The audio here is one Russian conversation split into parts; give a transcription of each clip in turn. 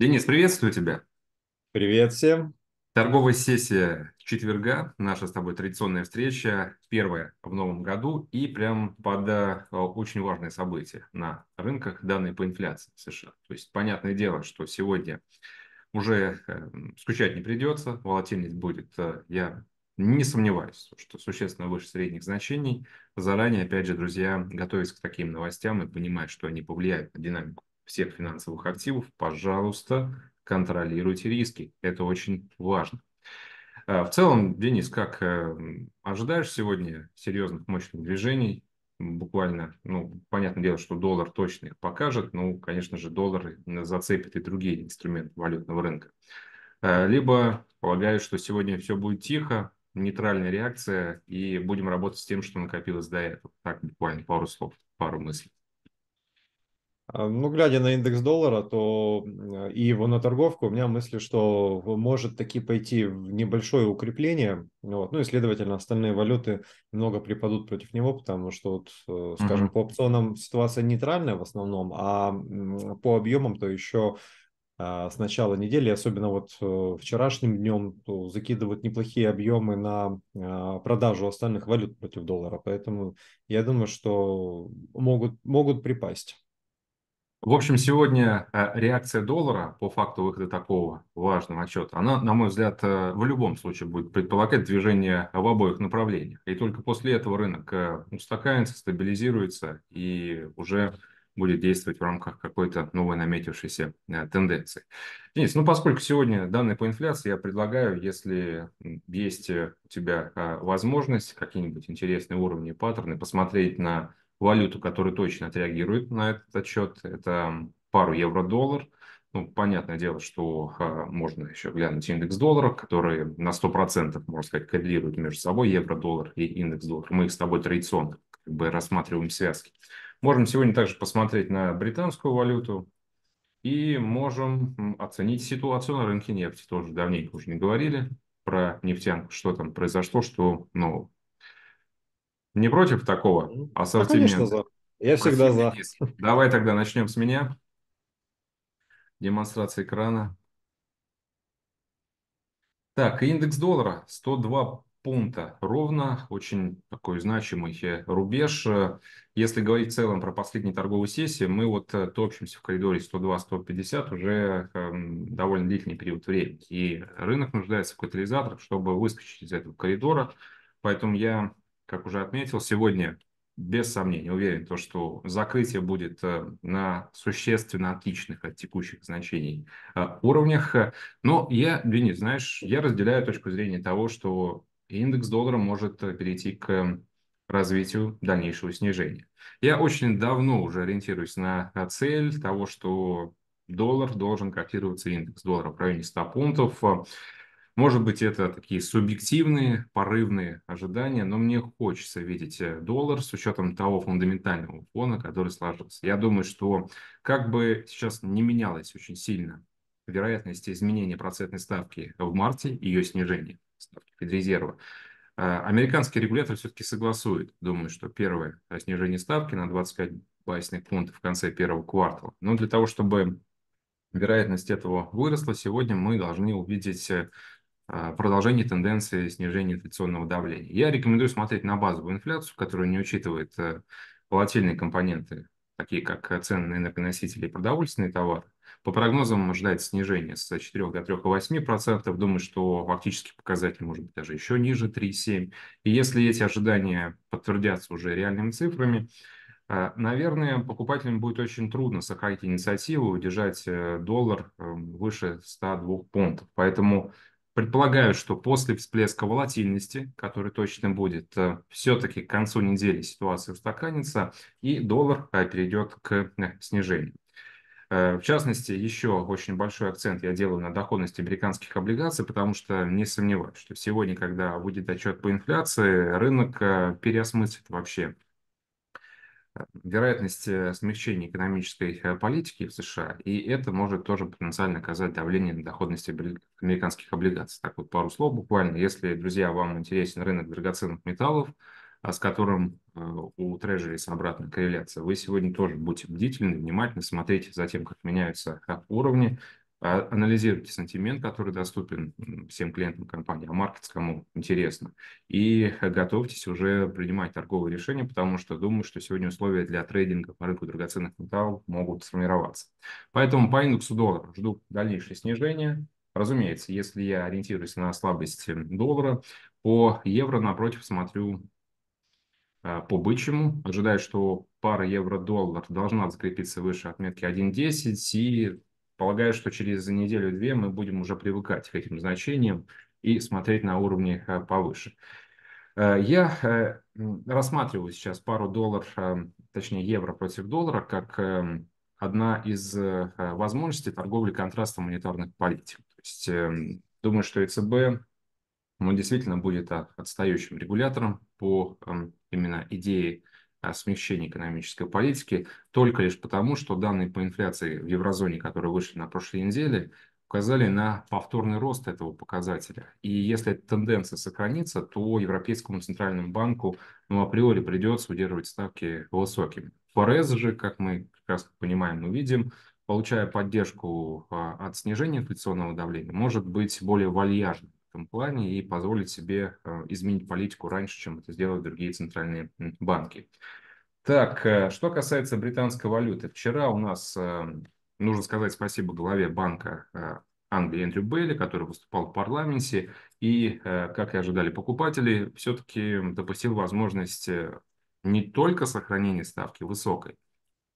Денис, приветствую тебя. Привет всем. Торговая сессия четверга, наша с тобой традиционная встреча, первая в новом году и прям под э, очень важное событие на рынках, данные по инфляции США. То есть понятное дело, что сегодня уже э, скучать не придется, волатильность будет, э, я не сомневаюсь, что существенно выше средних значений. Заранее, опять же, друзья, готовясь к таким новостям и понимать, что они повлияют на динамику всех финансовых активов, пожалуйста, контролируйте риски. Это очень важно. Э, в целом, Денис, как э, ожидаешь сегодня серьезных мощных движений? Буквально, ну, понятное дело, что доллар точно их покажет, ну конечно же, доллар зацепит и другие инструменты валютного рынка. Э, либо полагаю, что сегодня все будет тихо, нейтральная реакция, и будем работать с тем, что накопилось до этого. Так, буквально пару слов, пару мыслей. А, ну, глядя на индекс доллара, то и его на торговку, у меня мысли, что может таки пойти в небольшое укрепление, вот. ну и, следовательно, остальные валюты много припадут против него, потому что, вот, э, скажем, mm-hmm. по опционам ситуация нейтральная в основном, а по объемам то еще а, с начала недели, особенно вот э, вчерашним днем, то закидывают неплохие объемы на а, продажу остальных валют против доллара, поэтому я думаю, что могут, могут припасть. В общем, сегодня э, реакция доллара по факту выхода такого важного отчета, она, на мой взгляд, э, в любом случае будет предполагать движение в обоих направлениях. И только после этого рынок э, устаканится, стабилизируется и уже будет действовать в рамках какой-то новой наметившейся тенденции. Денис, ну поскольку сегодня данные по инфляции, я предлагаю, если есть у тебя возможность, какие-нибудь интересные уровни, паттерны, посмотреть на валюту, которая точно отреагирует на этот отчет, это пару евро-доллар. Ну, понятное дело, что а, можно еще глянуть индекс доллара, который на 100%, можно сказать, коррелирует между собой евро-доллар и индекс доллара. Мы их с тобой традиционно как бы рассматриваем связки. Можем сегодня также посмотреть на британскую валюту и можем оценить ситуацию на рынке нефти. Тоже давненько уже не говорили про нефтянку, что там произошло, что ну, не против такого ну, а, ассортимента? Ну, конечно, за. Я всегда за. Давай тогда начнем с меня. Демонстрация экрана. Так, индекс доллара 102 пункта ровно, очень такой значимый э, рубеж. Э, если говорить в целом про последние торговые сессии, мы вот э, топчемся в коридоре 102-150 уже эм, довольно длительный период времени. И рынок нуждается в катализаторах, чтобы выскочить из этого коридора. Поэтому я как уже отметил, сегодня без сомнений уверен, то, что закрытие будет э, на существенно отличных от текущих значений э, уровнях. Но я, Денис, знаешь, я разделяю точку зрения того, что индекс доллара может перейти к э, развитию дальнейшего снижения. Я очень давно уже ориентируюсь на цель того, что доллар должен котироваться индекс доллара в районе 100 пунктов. Может быть, это такие субъективные, порывные ожидания, но мне хочется видеть э, доллар с учетом того фундаментального фона, который сложился. Я думаю, что как бы сейчас не менялось очень сильно вероятность изменения процентной ставки в марте, ее снижение ставки Федрезерва, э, Американский регулятор все-таки согласует, думаю, что первое снижение ставки на 25 базисных пунктов в конце первого квартала. Но для того, чтобы вероятность этого выросла, сегодня мы должны увидеть э, а, продолжение тенденции снижения инфляционного давления. Я рекомендую смотреть на базовую инфляцию, которая не учитывает э, волатильные компоненты, такие как э, цены на энергоносители и продовольственные товары. По прогнозам ожидается снижение с 4 до 3,8%. Думаю, что фактически показатель может быть даже еще ниже 3,7%. И если эти ожидания подтвердятся уже реальными цифрами, э, Наверное, покупателям будет очень трудно сохранить инициативу, удержать доллар выше 102 пунктов. Поэтому Предполагаю, что после всплеска волатильности, который точно будет, э, все-таки к концу недели ситуация устаканится и доллар э, перейдет к э, снижению. В частности, еще очень большой акцент я делаю на доходности американских облигаций, потому что не сомневаюсь, что сегодня, когда выйдет отчет по инфляции, рынок переосмыслит вообще Э, вероятность э, смягчения экономической э, политики в США, и это может тоже потенциально оказать давление на доходности американских облигаций. Так вот, пару слов буквально. Если, друзья, вам интересен рынок драгоценных металлов, а, с которым у трежерис обратная корреляция, вы сегодня тоже будьте бдительны, внимательны, смотрите за тем, как меняются уровни, а, анализируйте сантимент, который доступен всем клиентам компании, а маркет кому интересно, и готовьтесь уже принимать торговые решения, потому что думаю, что сегодня условия для трейдинга по рынку драгоценных металлов могут сформироваться. Поэтому по индексу доллара жду дальнейшее снижение. Разумеется, если я ориентируюсь на слабость доллара, по евро, напротив, смотрю а, по бычьему. Ожидаю, что пара евро-доллар должна закрепиться выше отметки 1.10 и Полагаю, что через неделю-две мы будем уже привыкать к этим значениям и смотреть на уровни э, повыше. Э, я э, рассматриваю сейчас пару доллар, точнее евро против доллара, как эм, одна из возможностей торговли контрастом монетарных политик. То есть эм, думаю, что ЕЦБ, он ну, действительно будет отстающим регулятором по эм, именно идее смягчения экономической политики только лишь потому, что данные по инфляции в еврозоне, которые вышли на прошлой неделе, указали на повторный рост этого показателя. И если эта тенденция сохранится, то Европейскому центральному банку ну, априори придется удерживать ставки высокими. ФРС же, как мы прекрасно понимаем и видим, получая поддержку а, от снижения инфляционного давления, может быть более вальяжным этом плане и позволить себе э, изменить политику раньше, чем это сделают другие центральные банки. Так, э, что касается британской валюты. Вчера у нас, э, нужно сказать спасибо главе банка Англии Эндрю Бейли, который выступал в парламенте, и, как и ожидали покупатели, все-таки допустил возможность не только сохранения ставки высокой,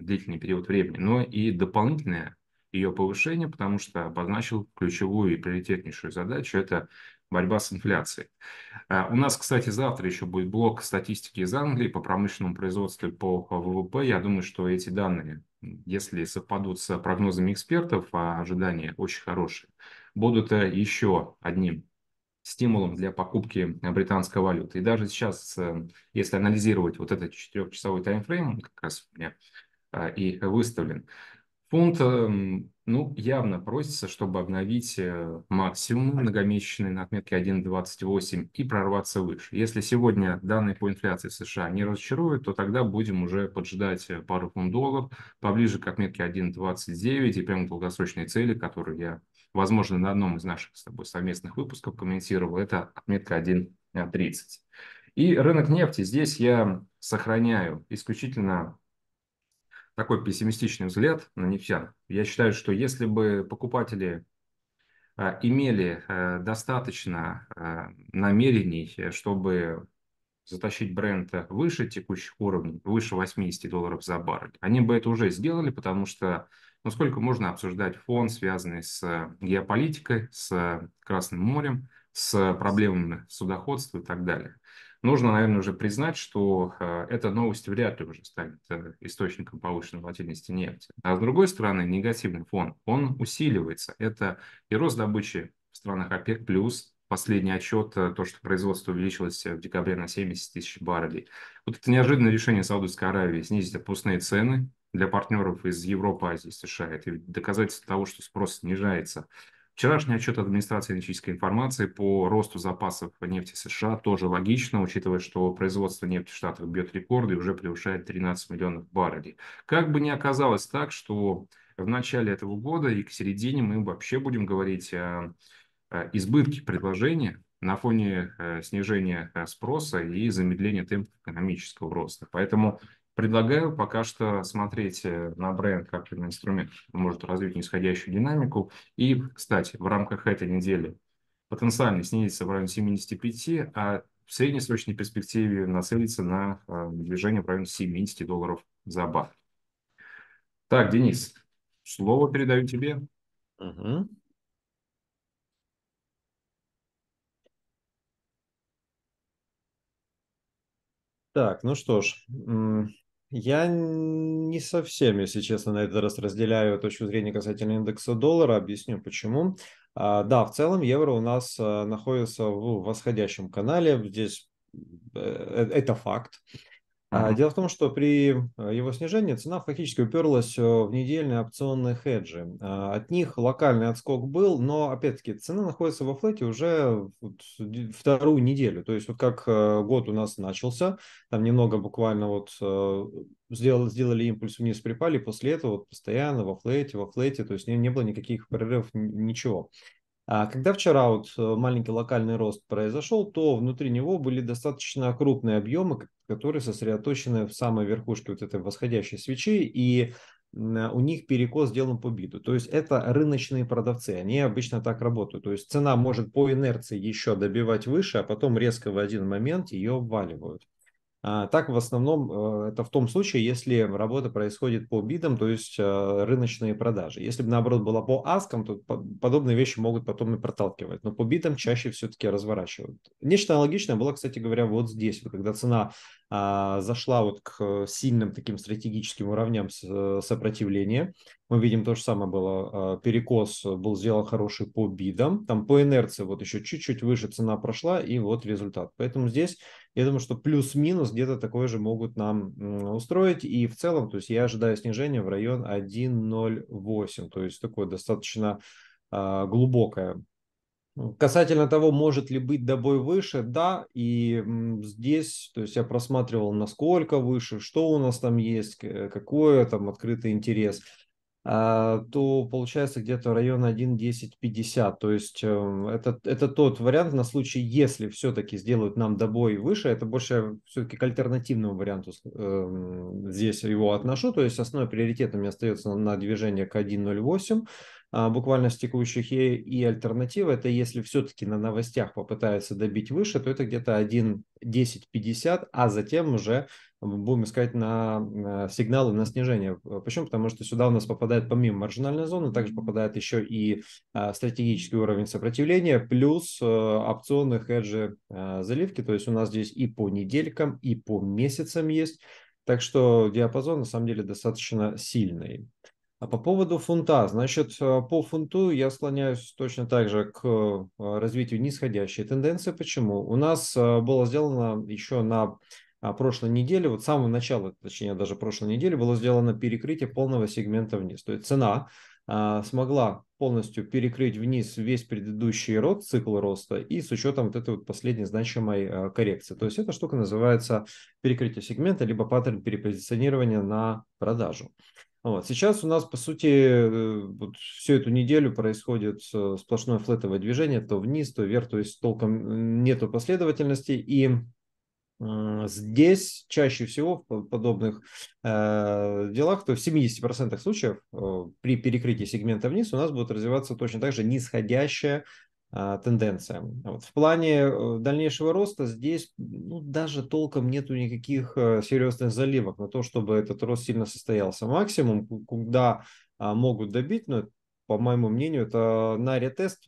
длительный период времени, но и дополнительное ее повышение, потому что обозначил ключевую и приоритетнейшую задачу – это борьба с инфляцией. А, у нас, кстати, завтра еще будет блок статистики из Англии по промышленному производству по ВВП. Я думаю, что эти данные, если совпадут с прогнозами экспертов, а ожидания очень хорошие, будут э, еще одним стимулом для покупки британской валюты. И даже сейчас, э, если анализировать вот этот четырехчасовой таймфрейм, как раз у меня э, и выставлен, Фунт, эм, ну, явно просится, чтобы обновить э, максимум многомесячный на отметке 1.28 и прорваться выше. Если сегодня данные по инфляции США не разочаруют, то тогда будем уже поджидать э, пару фунт долларов поближе к отметке 1.29 и прям долгосрочные цели, которые я, возможно, на одном из наших с тобой совместных выпусков комментировал, это отметка 1.30. И рынок нефти здесь я сохраняю исключительно такой пессимистичный взгляд на нефтян. Я считаю, что если бы покупатели а, имели а, достаточно а, намерений, э, чтобы затащить бренд выше текущих уровней, выше 80 долларов за баррель. Они бы это уже сделали, потому что ну, сколько можно обсуждать фон, связанный с э, геополитикой, с э, Красным морем, с проблемами судоходства и так далее. Нужно, наверное, уже признать, что а, эта новость вряд ли уже станет э, источником повышенной волатильности нефти. А с другой стороны, негативный фон, он усиливается. Это и рост добычи в странах ОПЕК+, плюс последний отчет, э, то, что производство увеличилось э, в декабре на 70 тысяч баррелей. Вот это неожиданное решение Саудовской Аравии снизить отпускные цены для партнеров из Европы, Азии, США. Это доказательство того, что спрос снижается Вчерашний отчет администрации энергетической информации по росту запасов нефти США тоже логично, учитывая, что производство нефти в Штатах бьет рекорды и уже превышает 13 миллионов баррелей. Как бы ни оказалось так, что в начале этого года и к середине мы вообще будем говорить о избытке предложения на фоне э, снижения э, спроса и замедления темпов экономического роста. Поэтому Предлагаю пока что смотреть э, на бренд как на инструмент, может развить нисходящую динамику. И, кстати, в рамках этой недели потенциально снизится в районе 75, а в среднесрочной перспективе нацелиться на э, движение в районе 70 долларов за бар. Так, Денис, слово передаю тебе. Угу. Так, ну что ж, я не совсем, если честно, на этот раз разделяю точку зрения касательно индекса доллара. Объясню почему. А, да, в целом евро у нас а, находится в восходящем канале. Здесь э, э, это факт. А, дело в том, что при э, его снижении цена фактически уперлась э, в недельные опционные хеджи. А, от них локальный отскок был, но опять-таки цена находится во флете уже вот вторую неделю. То есть вот как э, год у нас начался, там немного буквально вот сделали, сделали импульс вниз, припали, после этого вот постоянно во флете, во флете, то есть не, не было никаких прорывов, ничего. А когда вчера вот э, маленький локальный рост произошел, то внутри него были достаточно крупные объемы, которые сосредоточены в самой верхушке вот этой восходящей свечи, и э, у них перекос сделан по биду. То есть это рыночные продавцы, они обычно так работают. То есть цена может по инерции еще добивать выше, а потом резко в один момент ее обваливают. А, так, в основном, э, это в том случае, если работа происходит по бидам, то есть э, рыночные продажи. Если бы, наоборот, было по аскам, то подобные вещи могут потом и проталкивать. Но по бидам чаще все-таки разворачивают. Нечто аналогичное было, кстати говоря, вот здесь, когда цена а, зашла вот к э, сильным таким стратегическим уровням сопротивления. Мы видим то же самое было. Перекос был сделан хороший по бидам. Там по инерции вот еще чуть-чуть выше цена прошла, и вот результат. Поэтому здесь я думаю, что плюс-минус где-то такое же могут нам устроить. И в целом, то есть я ожидаю снижения в район 1.08. То есть такое достаточно а, глубокое ну, Касательно того, может ли быть добой выше, да, и здесь, то есть я просматривал, насколько выше, что у нас там есть, какой там открытый интерес. А, то получается где-то район 1.10.50. То есть эм, это, это тот вариант на случай, если все-таки сделают нам добой выше, это больше все-таки к альтернативному варианту эм, здесь его отношу. То есть основной приоритет у меня остается на движение к 1.08 а, буквально с текущих и, и альтернатива, это если все-таки на новостях попытаются добить выше, то это где-то 1.10.50, а затем уже будем искать на э, сигналы на снижение. Почему? Потому что сюда у нас попадает помимо маржинальной зоны, также попадает еще и э, стратегический уровень сопротивления, плюс э, опционные хеджи заливки. То есть у нас здесь и по неделькам, и по месяцам есть. Так что диапазон на самом деле достаточно сильный. А по поводу фунта, значит, по фунту я склоняюсь точно так же к развитию нисходящей тенденции. Почему? У нас было сделано еще на а, прошлой недели, вот с самого начала, точнее даже прошлой недели, было сделано перекрытие полного сегмента вниз. То есть цена а, смогла полностью перекрыть вниз весь предыдущий рост, цикл роста, и с учетом вот этой вот последней значимой а, коррекции. То есть эта штука называется перекрытие сегмента, либо паттерн перепозиционирования на продажу. Вот. Сейчас у нас, по сути, э, вот всю эту неделю происходит э, сплошное флетовое движение, то вниз, то вверх, то есть толком нету последовательности, и Здесь чаще всего в подобных э, делах, то в 70% случаев э, при перекрытии сегмента вниз у нас будет развиваться точно так же нисходящая э, тенденция. Вот в плане э, дальнейшего роста здесь ну, даже толком нету никаких э, серьезных заливок на то, чтобы этот рост сильно состоялся. Максимум, куда а, могут добить, но ну, по моему мнению, это на ретест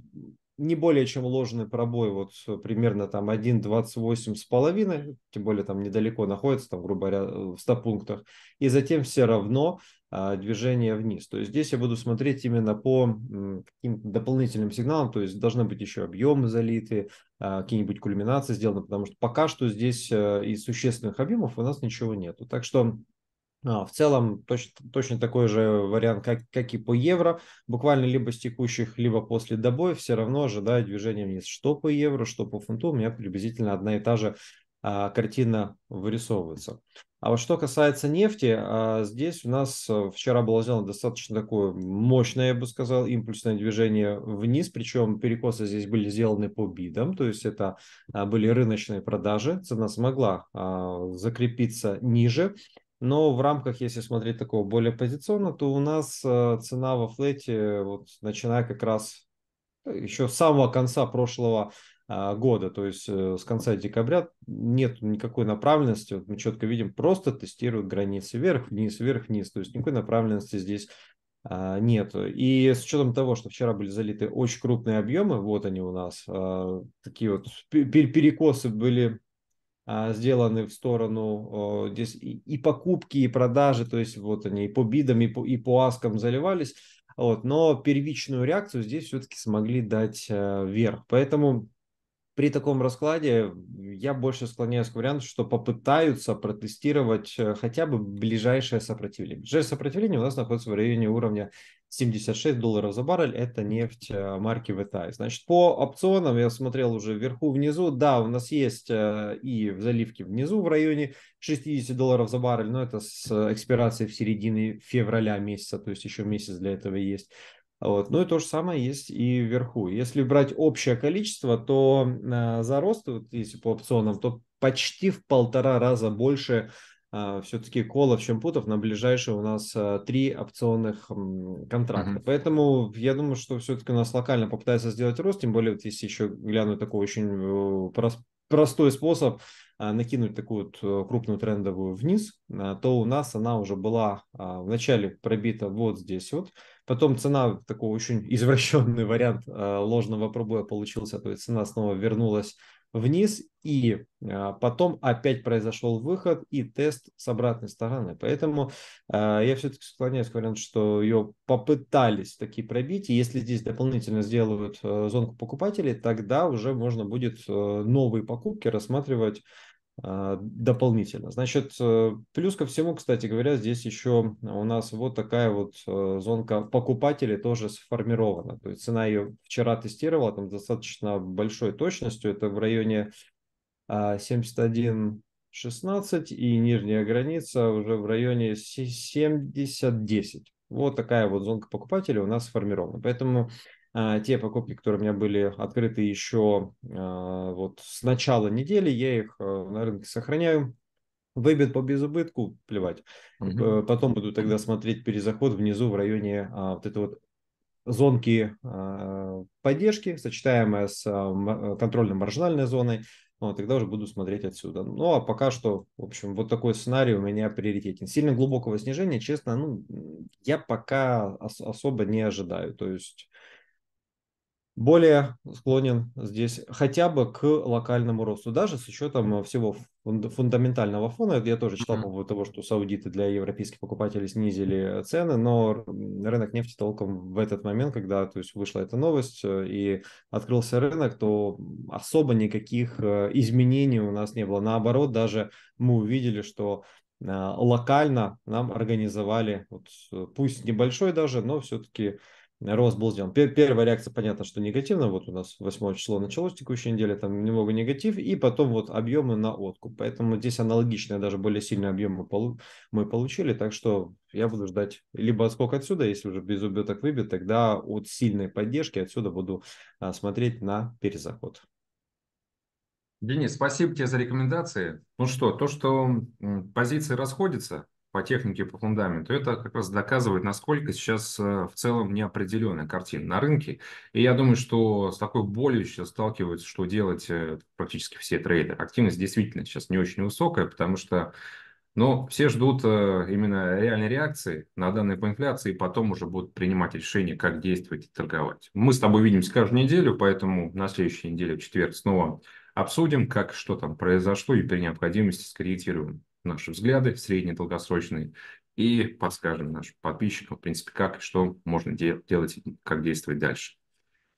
не более чем ложный пробой, вот э, примерно там 1.28 с половиной, тем более там недалеко находится, там, грубо говоря, э, в 100 пунктах, и затем все равно а, движение вниз. То есть здесь я буду смотреть именно по каким дополнительным сигналам, то есть должны быть еще объемы залиты, а, какие-нибудь кульминации сделаны, потому что пока что здесь а, э, из существенных объемов у нас ничего нету. Так что а, в целом точно, точно такой же вариант, как, как и по евро. Буквально либо с текущих, либо после добоев все равно ожидаю движения вниз. Что по евро, что по фунту, у меня приблизительно одна и та же а, картина вырисовывается. А вот что касается нефти, а, здесь у нас э, вчера было сделано достаточно такое мощное, я бы сказал, импульсное движение вниз, причем перекосы здесь были сделаны по бидам, то есть это а, были рыночные продажи, цена смогла а, закрепиться ниже, но в рамках, если смотреть такого более позиционно, то у нас э, цена во флете, вот, начиная как раз э, еще с самого конца прошлого а, года, то есть э, с конца декабря нет никакой направленности, вот мы четко видим, просто тестируют границы вверх-вниз, вверх-вниз, то есть никакой направленности здесь а, нет. И с учетом того, что вчера были залиты очень крупные объемы, вот они у нас, а, такие вот пер перекосы были а, сделаны в сторону здесь и покупки, и продажи, то есть вот они и по бидам, и по, и по аскам заливались, вот, но первичную реакцию здесь все-таки смогли дать вверх. Э, Поэтому при таком раскладе я больше склоняюсь к варианту, что попытаются протестировать э, хотя бы ближайшее сопротивление. Ближайшее сопротивление у нас находится в районе уровня 76 долларов за баррель. Это нефть э, марки VTI. Значит, по опционам я смотрел уже вверху, внизу. Да, у нас есть э, и в заливке внизу в районе 60 долларов за баррель, но это с экспирацией в середине февраля месяца, то есть еще месяц для этого есть. Вот. Ну и то же самое есть и вверху. Если брать общее количество, то э, за рост, вот, если по опционам, то почти в полтора раза больше э, все-таки колов, чем путов на ближайшие у нас э, три опционных контракта. Uh-huh. Поэтому я думаю, что все-таки у нас локально попытается сделать рост, тем более вот если еще гляну такой очень э, простой способ накинуть такую вот крупную трендовую вниз, то у нас она уже была в начале пробита вот здесь вот, Потом цена, такой очень извращенный вариант а, ложного пробоя получился, то есть цена снова вернулась вниз, и а, потом опять произошел выход и тест с обратной стороны. Поэтому а, я все-таки склоняюсь к варианту, что ее попытались таки пробить, и если здесь дополнительно сделают зонку покупателей, тогда уже можно будет новые покупки рассматривать а, дополнительно. Значит, э, плюс ко всему, кстати говоря, здесь еще у нас вот такая вот э, зонка покупателей тоже сформирована. То есть цена ее вчера тестировала там достаточно большой точностью. Это в районе 71 а, 16 и нижняя граница уже в районе 70-10. Вот такая вот зонка покупателей у нас сформирована. Поэтому а, те покупки, которые у меня были открыты еще а, вот с начала недели, я их э, на рынке сохраняю. Выбит по безубытку, плевать. Угу. Потом буду тогда смотреть перезаход внизу в районе а, вот этой вот зонки поддержки, сочетаемая с контрольной маржинальной зоной. Вот, тогда уже буду смотреть отсюда. Ну, а пока что, в общем, вот такой сценарий у меня приоритетен. Сильно глубокого снижения, честно, ну, я пока ос- особо не ожидаю. То есть более склонен здесь хотя бы к локальному росту, даже с учетом э, всего фундаментального фона. Я тоже читал по поводу того, что саудиты для европейских покупателей снизили цены, но рынок нефти толком в этот момент, когда то есть, вышла эта новость э, и открылся рынок, то особо никаких э, изменений у нас не было. Наоборот, даже мы увидели, что локально нам организовали, вот, пусть небольшой даже, но все-таки рост был сделан. Первая реакция, понятно, что негативно. Вот у нас 8 число началось текущей неделе, там немного негатив. И потом вот объемы на откуп. Поэтому здесь аналогичные, даже более сильные объемы мы получили. Так что я буду ждать либо отскок отсюда, если уже без убыток выбит, тогда от сильной поддержки отсюда буду а, смотреть на перезаход. Денис, спасибо тебе за рекомендации. Ну что, то, что позиции расходятся, по технике, по фундаменту, это как раз доказывает, насколько сейчас э, в целом неопределенная картина на рынке. И я думаю, что с такой болью сейчас сталкиваются, что делать э, практически все трейдеры. Активность действительно сейчас не очень высокая, потому что но ну, все ждут э, именно реальной реакции на данные по инфляции, и потом уже будут принимать решение, как действовать и торговать. Мы с тобой видимся каждую неделю, поэтому на следующей неделе в четверг снова обсудим, как что там произошло, и при необходимости скорректируем наши взгляды среднедолгосрочные и подскажем нашим подписчикам, в принципе, как и что можно де- делать, как действовать дальше.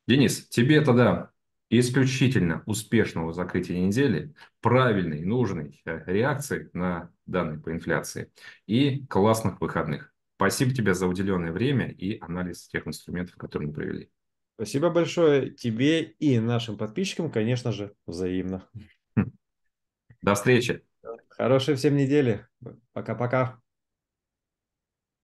Денис, тебе тогда исключительно успешного закрытия недели, правильной, нужной э, реакции на данные по инфляции и классных выходных. Спасибо тебе за уделенное время и анализ тех инструментов, которые мы провели. Спасибо большое тебе и нашим подписчикам, конечно же, взаимно. До встречи. Хорошей всем недели. Пока-пока.